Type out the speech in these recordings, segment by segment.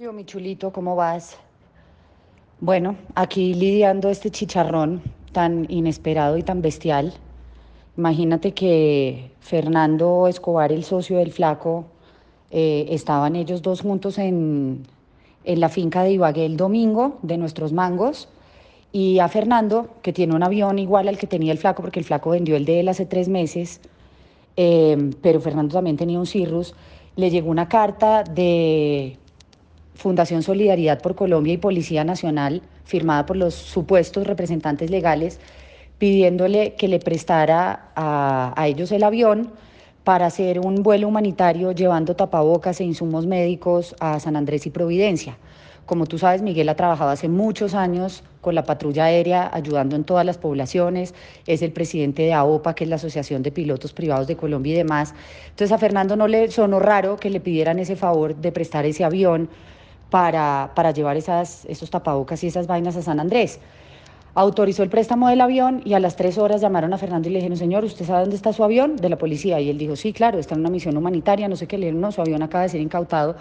Yo, mi chulito, ¿cómo vas? Bueno, aquí lidiando este chicharrón tan inesperado y tan bestial. Imagínate que Fernando Escobar, el socio del flaco, eh, estaban ellos dos juntos en, la finca de Ibagué el domingo de nuestros mangos y a Fernando, que tiene un avión igual al que tenía el flaco, porque el flaco vendió el de él hace tres meses, eh, pero Fernando también tenía un cirrus, le llegó una carta de Fundación Solidaridad por Colombia y Policía Nacional, firmada por los supuestos representantes legales, pidiéndole que le prestara a, ellos el avión para hacer un vuelo humanitario llevando tapabocas e insumos médicos a San Andrés y Providencia. Como tú sabes, Miguel ha trabajado hace muchos años con la patrulla aérea, ayudando en todas las poblaciones. Es el presidente de AOPA, que es la Asociación de Pilotos Privados de Colombia y demás. Entonces, a Fernando no le sonó raro que le pidieran ese favor de prestar ese avión para, llevar esos tapabocas y esas vainas a San Andrés. Autorizó el préstamo del avión y a las tres horas llamaron a Fernando y le dijeron, señor, ¿usted sabe dónde está su avión? De la policía. Y él dijo, sí, claro, está en una misión humanitaria, no sé qué. Le no, su avión acaba de ser incautado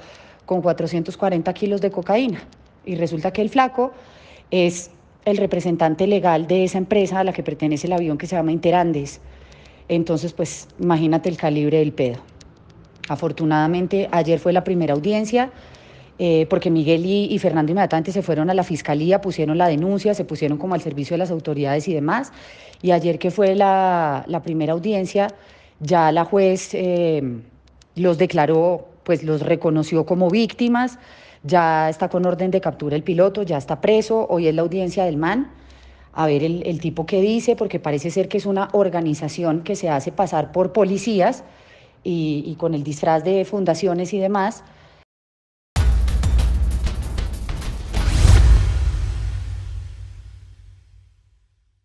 con 440 kilos de cocaína. Y resulta que el flaco es el representante legal de esa empresa a la que pertenece el avión que se llama Interandes. Entonces, pues imagínate el calibre del pedo. Afortunadamente, ayer fue la primera audiencia, eh, porque Miguel y, Fernando inmediatamente se fueron a la fiscalía, pusieron la denuncia, se pusieron como al servicio de las autoridades y demás. Y ayer que fue la, primera audiencia, ya la juez eh, los declaró, pues los reconoció como víctimas, ya está con orden de captura el piloto, ya está preso, hoy es la audiencia del MAN. A ver el, tipo que dice, porque parece ser que es una organización que se hace pasar por policías y con el disfraz de fundaciones y demás